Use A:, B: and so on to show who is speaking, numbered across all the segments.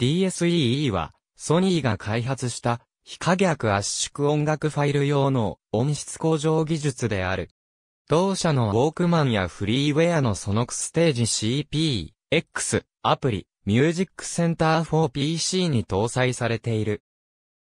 A: DSEE は、ソニーが開発した非可逆圧縮音楽ファイル用の音質向上技術である。同社のウォークマンやフリーウェアのソノクステージ CP-X アプリ、ミュージックセンター 4PC に搭載されている。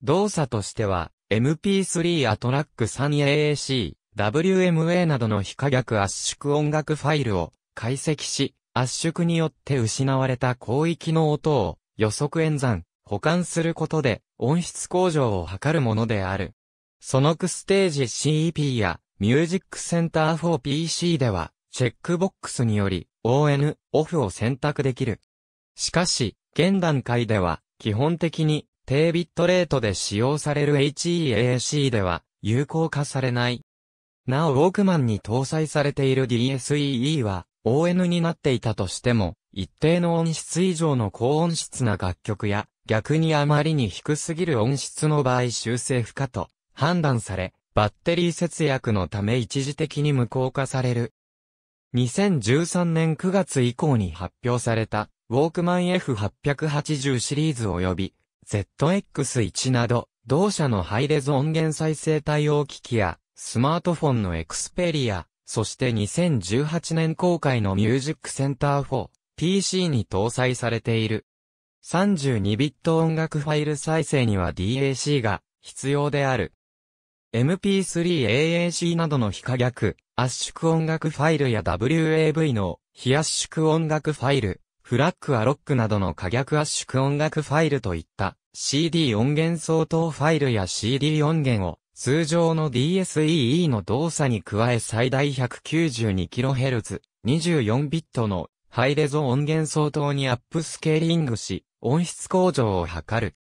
A: 動作としては、MP3 アトラック 3AAC、WMA などの非可逆圧縮音楽ファイルを解析し、圧縮によって失われた広域の音を予測演算、保管することで音質向上を図るものである。ソノクステージ CEP やミュージックセンター 4PC では、チェックボックスにより ON、OFF を選択できる。しかし、現段階では、基本的に低ビットレートで使用される HEAC では有効化されない。なおウォークマンに搭載されている DSEE は ON になっていたとしても、一定の音質以上の高音質な楽曲や、逆にあまりに低すぎる音質の場合修正不可と判断され、バッテリー節約のため一時的に無効化される。2013年9月以降に発表された、ウォークマン F880 シリーズ及び、ZX1 など、同社のハイレゾ音源再生対応機器や、スマートフォンのエクスペリア、そして2018年公開のミュージックセンター4、PC に搭載されている。32ビット音楽ファイル再生には DAC が必要である。MP3、AAC などの非可逆、圧縮音楽ファイルや WAV の非圧縮音楽ファイル、フラックアロックなどの可逆圧縮音楽ファイルといった CD 音源相当ファイルや CD 音源を通常の DSEE の動作に加え最大 192kHz、24ビットのハイレゾ音源相当にアップスケーリングし、音質向上を図る。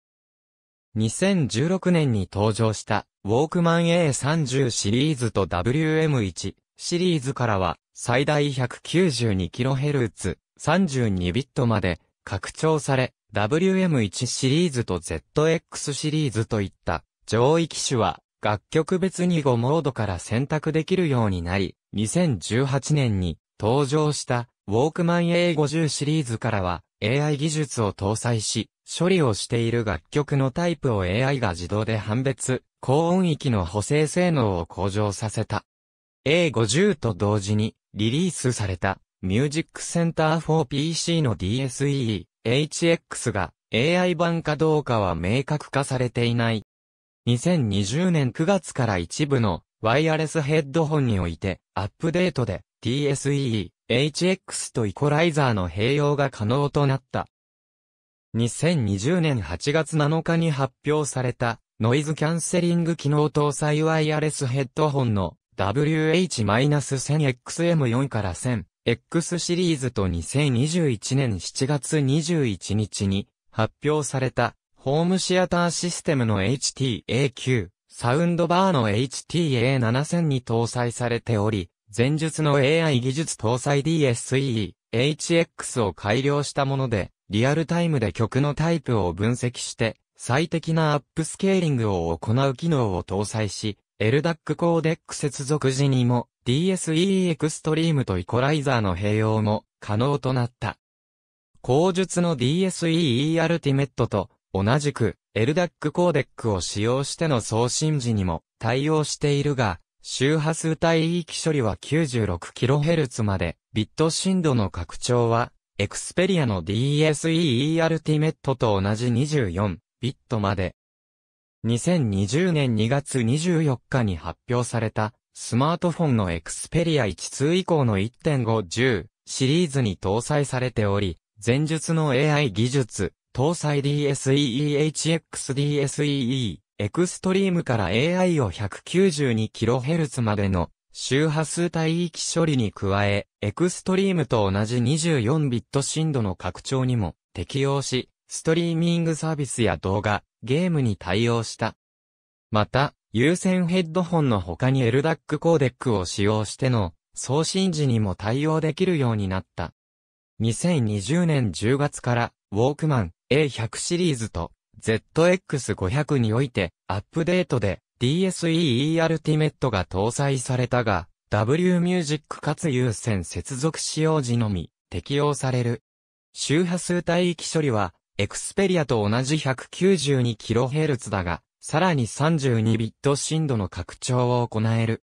A: 2016年に登場したウォークマン A30 シリーズと WM1 シリーズからは最大 192kHz、32ビットまで拡張され、WM1 シリーズと ZX シリーズといった上位機種は楽曲別に5モードから選択できるようになり、2018年に登場したウォークマン A50 シリーズからは AI 技術を搭載し、処理をしている楽曲のタイプを AI が自動で判別、高音域の補正性能を向上させた。A50 と同時にリリースされたミュージックセンター r p c の DSE、HX が AI 版かどうかは明確化されていない。2020年9月から一部のワイヤレスヘッドホンにおいてアップデートで d s e HX とイコライザーの併用が可能となった。2020年8月7日に発表された、ノイズキャンセリング機能搭載ワイヤレスヘッドホンの WH-1000XM4 から 1000X シリーズと2021年7月21日に発表されたホームシアターシステムの HTA9 サウンドバーの HTA7000 に搭載されており、前述の AI 技術搭載 DSE、HX を改良したもので、リアルタイムで曲のタイプを分析して、最適なアップスケーリングを行う機能を搭載し、LDAC コーデック接続時にも DSE エクストリームとイコライザーの併用も可能となった。後述の DSEE アルティメットと同じく LDAC コーデックを使用しての送信時にも対応しているが、周波数帯域処理は 96kHz まで、ビット振動の拡張は、エクスペリアの DSEE r t ティメットと同じ24ビットまで。2020年2月24日に発表された、スマートフォンのエクスペリア12以降の1.510シリーズに搭載されており、前述の AI 技術、搭載 DSEEHXDSEE、エクストリームから AI を 192kHz までの周波数帯域処理に加え、エクストリームと同じ2 4ビット振度の拡張にも適用し、ストリーミングサービスや動画、ゲームに対応した。また、有線ヘッドホンの他に LDAC コーデックを使用しての送信時にも対応できるようになった。2020年10月から、ウォークマン A100 シリーズと ZX500 において、アップデートで DSEE Ultimate が搭載されたが、W ミュージックかつ有線接続使用時のみ適用される。周波数帯域処理は、エクスペリアと同じ 192kHz だが、さらに 32bit 深度の拡張を行える。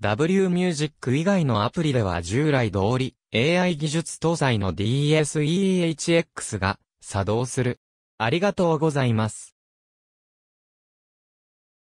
A: W ミュージック以外のアプリでは従来通り AI 技術搭載の DSEHX が作動する。ありがとうございます。